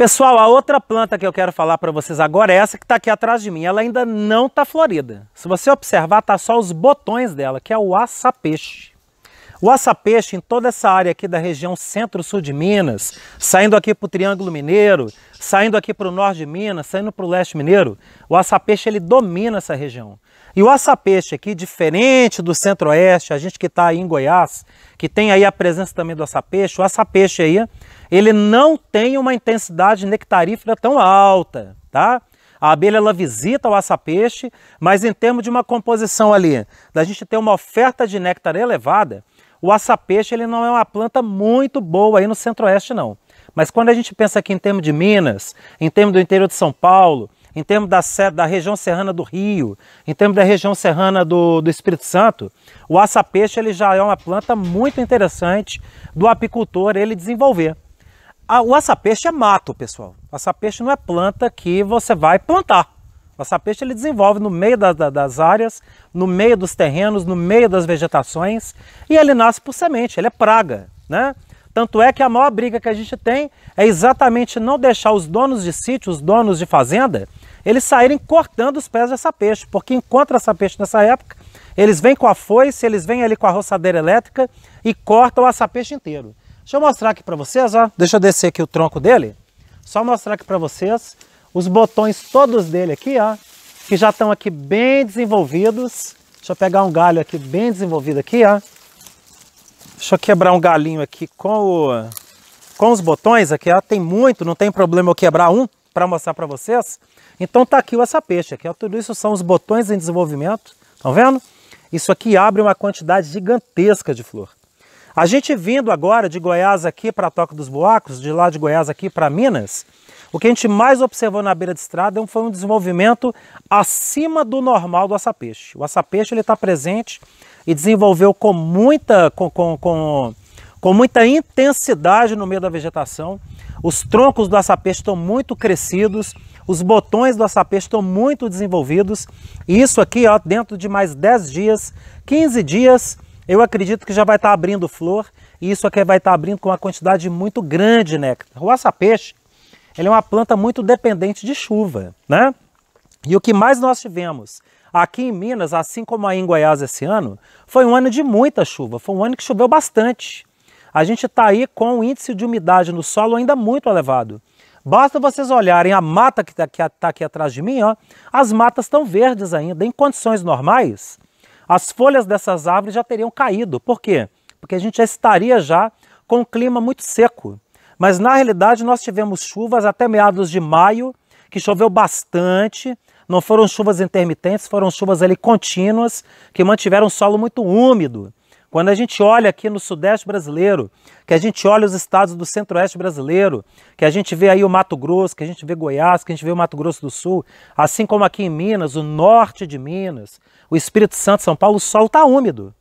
Pessoal, a outra planta que eu quero falar para vocês agora é essa que está aqui atrás de mim. Ela ainda não está florida. Se você observar, tá só os botões dela, que é o açapeixe. O açapeixe em toda essa área aqui da região centro-sul de Minas, saindo aqui para o Triângulo Mineiro, saindo aqui para o norte de Minas, saindo para o leste mineiro, o açapeixe ele domina essa região. E o açapeixe aqui, diferente do centro-oeste, a gente que está aí em Goiás, que tem aí a presença também do açapeixe, o açapeixe aí, ele não tem uma intensidade nectarífera tão alta, tá? A abelha ela visita o açapeixe, mas em termos de uma composição ali, da gente ter uma oferta de néctar elevada, o açapeixe ele não é uma planta muito boa aí no centro-oeste não. Mas quando a gente pensa aqui em termos de Minas, em termos do interior de São Paulo, em termos da, da região serrana do Rio, em termos da região serrana do, do Espírito Santo, o açapeixe ele já é uma planta muito interessante do apicultor ele desenvolver. A, o açapeixe é mato, pessoal. O açapeixe não é planta que você vai plantar. O sapeste ele desenvolve no meio da, da, das áreas, no meio dos terrenos, no meio das vegetações e ele nasce por semente, ele é praga, né? Tanto é que a maior briga que a gente tem é exatamente não deixar os donos de sítio, os donos de fazenda, eles saírem cortando os pés dessa peixe, porque encontra essa peixe nessa época, eles vêm com a foice, eles vêm ali com a roçadeira elétrica e cortam o peixe inteiro. Deixa eu mostrar aqui para vocês, ó. deixa eu descer aqui o tronco dele, só mostrar aqui para vocês os botões todos dele aqui, ó, que já estão aqui bem desenvolvidos. Deixa eu pegar um galho aqui bem desenvolvido aqui, ó. Deixa eu quebrar um galinho aqui com, o, com os botões aqui, ó. Tem muito, não tem problema eu quebrar um para mostrar para vocês. Então tá aqui o essa peixe aqui, ó. Tudo isso são os botões em desenvolvimento, estão vendo? Isso aqui abre uma quantidade gigantesca de flor. A gente vindo agora de Goiás aqui para a Toca dos Buacos, de lá de Goiás aqui para Minas, o que a gente mais observou na beira de estrada é foi um desenvolvimento acima do normal do açapeixe. O açapeixe está presente e desenvolveu com muita, com, com, com, com muita intensidade no meio da vegetação. Os troncos do açapeixe estão muito crescidos, os botões do açapeixe estão muito desenvolvidos. E isso aqui, ó, dentro de mais 10 dias, 15 dias, eu acredito que já vai estar tá abrindo flor e isso aqui vai estar tá abrindo com uma quantidade muito grande de néctar. O açapeixe ele é uma planta muito dependente de chuva, né? E o que mais nós tivemos aqui em Minas, assim como aí em Goiás esse ano, foi um ano de muita chuva, foi um ano que choveu bastante. A gente está aí com o índice de umidade no solo ainda muito elevado. Basta vocês olharem a mata que está aqui, tá aqui atrás de mim, ó, as matas estão verdes ainda. Em condições normais, as folhas dessas árvores já teriam caído. Por quê? Porque a gente já estaria já com um clima muito seco. Mas na realidade nós tivemos chuvas até meados de maio, que choveu bastante. Não foram chuvas intermitentes, foram chuvas ali contínuas que mantiveram o solo muito úmido. Quando a gente olha aqui no Sudeste brasileiro, que a gente olha os estados do Centro-Oeste brasileiro, que a gente vê aí o Mato Grosso, que a gente vê Goiás, que a gente vê o Mato Grosso do Sul, assim como aqui em Minas, o norte de Minas, o Espírito Santo, São Paulo, o solo está úmido.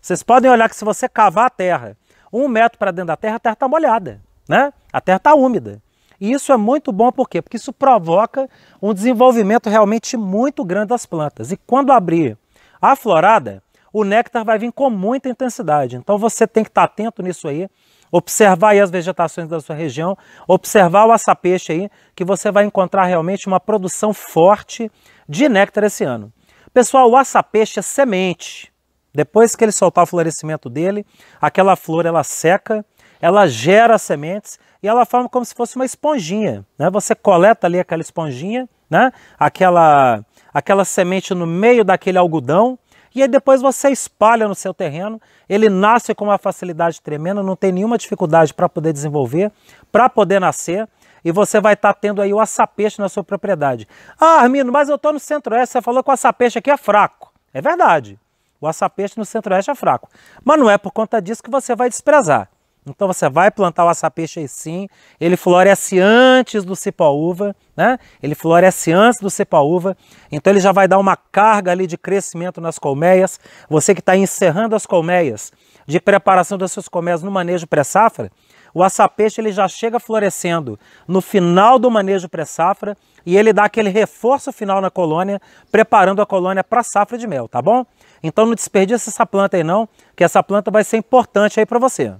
Vocês podem olhar que se você cavar a terra um metro para dentro da terra, a terra está molhada, né? A terra está úmida. E isso é muito bom por quê? Porque isso provoca um desenvolvimento realmente muito grande das plantas. E quando abrir a florada, o néctar vai vir com muita intensidade. Então você tem que estar atento nisso aí, observar aí as vegetações da sua região, observar o açapeixe aí, que você vai encontrar realmente uma produção forte de néctar esse ano. Pessoal, o açapeixe é semente. Depois que ele soltar o florescimento dele, aquela flor ela seca, ela gera sementes e ela forma como se fosse uma esponjinha. Né? Você coleta ali aquela esponjinha, né? aquela, aquela semente no meio daquele algodão, e aí depois você espalha no seu terreno, ele nasce com uma facilidade tremenda, não tem nenhuma dificuldade para poder desenvolver, para poder nascer, e você vai estar tá tendo aí o açapeixe na sua propriedade. Ah, Armino, mas eu estou no centro-oeste, você falou que o açapeixe aqui é fraco. É verdade, o açapeixe no centro-oeste é fraco. Mas não é por conta disso que você vai desprezar. Então você vai plantar o açapeixe sim, ele floresce antes do uva, né? Ele floresce antes do uva. então ele já vai dar uma carga ali de crescimento nas colmeias. Você que está encerrando as colmeias, de preparação das suas colmeias no manejo pré-safra, o açapeixe ele já chega florescendo no final do manejo pré-safra e ele dá aquele reforço final na colônia, preparando a colônia para safra de mel, tá bom? Então não desperdice essa planta aí não, que essa planta vai ser importante aí para você.